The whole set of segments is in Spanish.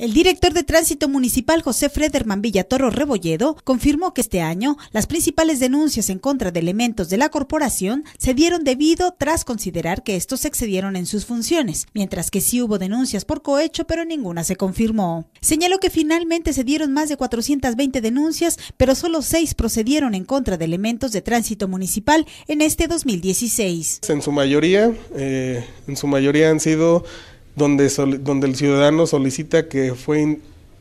El director de Tránsito Municipal José Frederman Villatoro Rebolledo confirmó que este año las principales denuncias en contra de elementos de la corporación se dieron debido tras considerar que estos excedieron en sus funciones, mientras que sí hubo denuncias por cohecho pero ninguna se confirmó. Señaló que finalmente se dieron más de 420 denuncias, pero solo seis procedieron en contra de elementos de tránsito municipal en este 2016. En su mayoría, eh, en su mayoría han sido donde, el ciudadano solicita que fue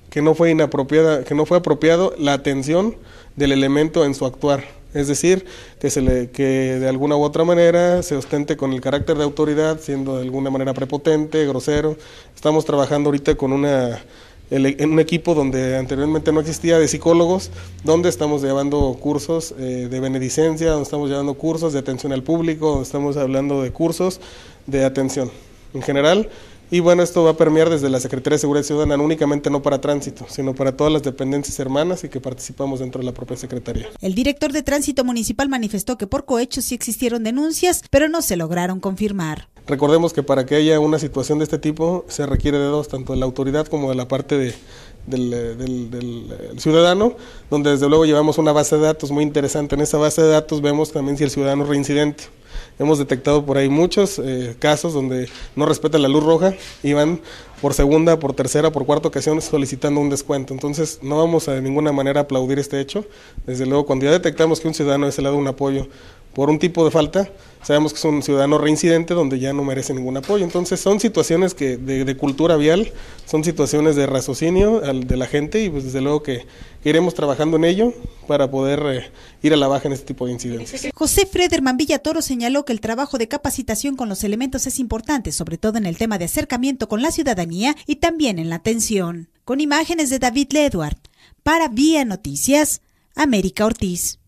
que no fue inapropiada, que no fue apropiado la atención del elemento en su actuar. Es decir, que, se le, que de alguna u otra manera se ostente con el carácter de autoridad, siendo de alguna manera prepotente, grosero. Estamos trabajando ahorita con una, en un equipo donde anteriormente no existía de psicólogos, donde estamos llevando cursos eh, de benedicencia, donde estamos llevando cursos de atención al público, donde estamos hablando de cursos de atención. En general, y bueno, esto va a permear desde la Secretaría de Seguridad Ciudadana, únicamente no para tránsito, sino para todas las dependencias hermanas y que participamos dentro de la propia Secretaría. El director de Tránsito Municipal manifestó que por cohecho sí existieron denuncias, pero no se lograron confirmar. Recordemos que para que haya una situación de este tipo se requiere de dos, tanto de la autoridad como de la parte de, del, eh, del, eh, ciudadano, donde desde luego llevamos una base de datos muy interesante. En esa base de datos vemos también si el ciudadano es reincidente. Hemos detectado por ahí muchos eh, casos donde no respetan la luz roja y van por segunda, por tercera, por cuarta ocasión solicitando un descuento. Entonces, no vamos a de ninguna manera aplaudir este hecho. Desde luego, cuando ya detectamos que un ciudadano es el lado un apoyo por un tipo de falta, sabemos que es un ciudadano reincidente donde ya no merece ningún apoyo. Entonces son situaciones que de, cultura vial, son situaciones de raciocinio al, de la gente y pues desde luego que, iremos trabajando en ello para poder eh, ir a la baja en este tipo de incidencias. José Frederman Villatoro señaló que el trabajo de capacitación con los elementos es importante, sobre todo en el tema de acercamiento con la ciudadanía y también en la atención. Con imágenes de David Ledward, para Vía Noticias, América Ortiz.